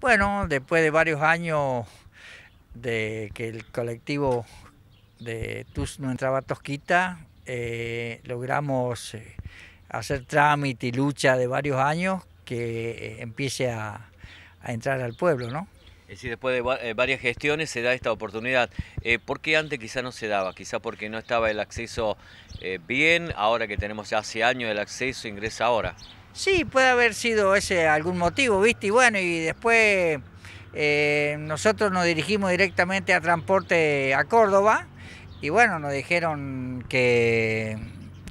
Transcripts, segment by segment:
Bueno, después de varios años de que el colectivo de TUS no entraba a Tosquita, eh, logramos eh, hacer trámite y lucha de varios años que eh, empiece a, entrar al pueblo, ¿no? Es decir, después de varias gestiones se da esta oportunidad. ¿Por qué antes quizá no se daba? Quizá porque no estaba el acceso bien, ahora que tenemos hace años el acceso, ingresa ahora. Sí, puede haber sido ese algún motivo, ¿viste? Y bueno, y después eh, nosotros nos dirigimos directamente a transporte a Córdoba y bueno, nos dijeron que,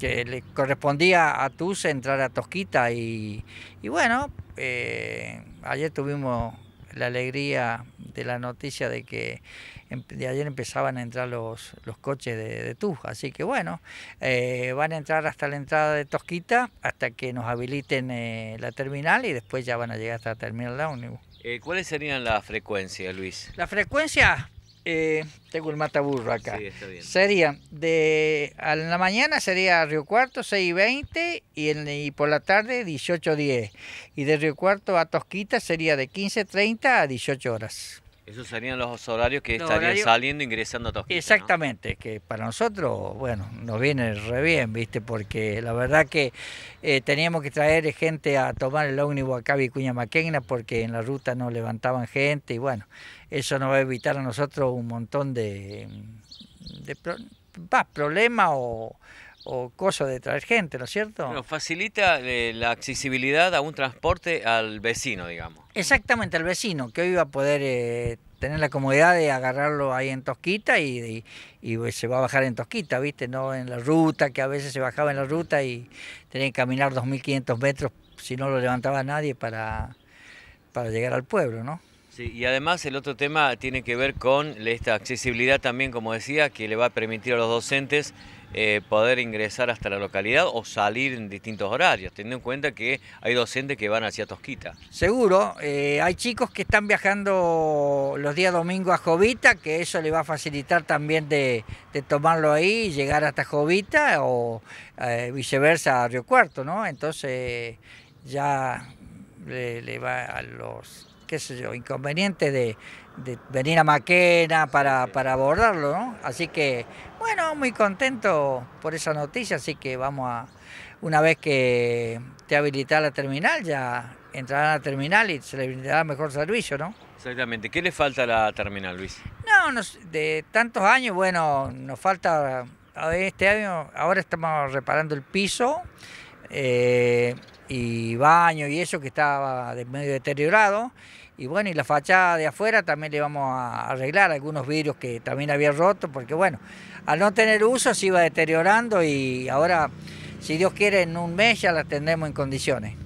que le correspondía a TUS entrar a Tosquita y, y bueno, eh, ayer tuvimos la alegría la noticia de que de ayer empezaban a entrar los, los coches de, de Así que bueno, eh, van a entrar hasta la entrada de Tosquita, hasta que nos habiliten eh, la terminal y después ya van a llegar hasta la terminal de ómnibus. Eh, ¿Cuáles serían las frecuencias, Luis? La frecuencia, eh, tengo el mataburro acá. Sería de la mañana sería Río Cuarto 6 y 20 y, en, por la tarde 18 10. Y de Río Cuarto a Tosquita sería de 15 30 a 18 horas. Esos serían los horarios que estarían saliendo e ingresando a Tosquita. Exactamente, que para nosotros, bueno, nos viene re bien, ¿viste? Porque la verdad que eh, teníamos que traer gente a tomar el ómnibus acá a Vicuña Maquena porque en la ruta no levantaban gente y bueno, eso nos va a evitar a nosotros un montón de, de, va problema o, o de traer gente, ¿no es cierto? Bueno, facilita eh, la accesibilidad a un transporte al vecino, digamos. Exactamente, al vecino, que hoy va a poder eh, tener la comodidad de agarrarlo ahí en Tosquita y, pues, se va a bajar en Tosquita, ¿viste? No en la ruta, que a veces se bajaba en la ruta y tenía que caminar 2.500 metros si no lo levantaba nadie para, para llegar al pueblo, ¿no? y además el otro tema tiene que ver con esta accesibilidad también, como decía, que le va a permitir a los docentes eh, poder ingresar hasta la localidad o salir en distintos horarios, teniendo en cuenta que hay docentes que van hacia Tosquita. Seguro, eh, hay chicos que están viajando los días domingos a Jovita, que eso le va a facilitar también de, tomarlo ahí y llegar hasta Jovita o eh, viceversa a Río Cuarto, ¿no? Entonces ya le va a los qué sé yo, inconveniente de, venir a Maquena para, abordarlo, ¿no? Así que, bueno, muy contento por esa noticia, así que vamos a, una vez que te habilita la terminal, ya entrarán a la terminal y se le brindará mejor servicio, ¿no? Exactamente. ¿Qué le falta a la terminal, Luis? No, de tantos años, bueno, nos falta, este año, ahora estamos reparando el piso, eh, y baño y eso que estaba medio deteriorado. Y bueno, y la fachada de afuera también le vamos a arreglar algunos vidrios que también había roto, porque bueno, al no tener uso se iba deteriorando y ahora, si Dios quiere, en un mes ya la tendremos en condiciones.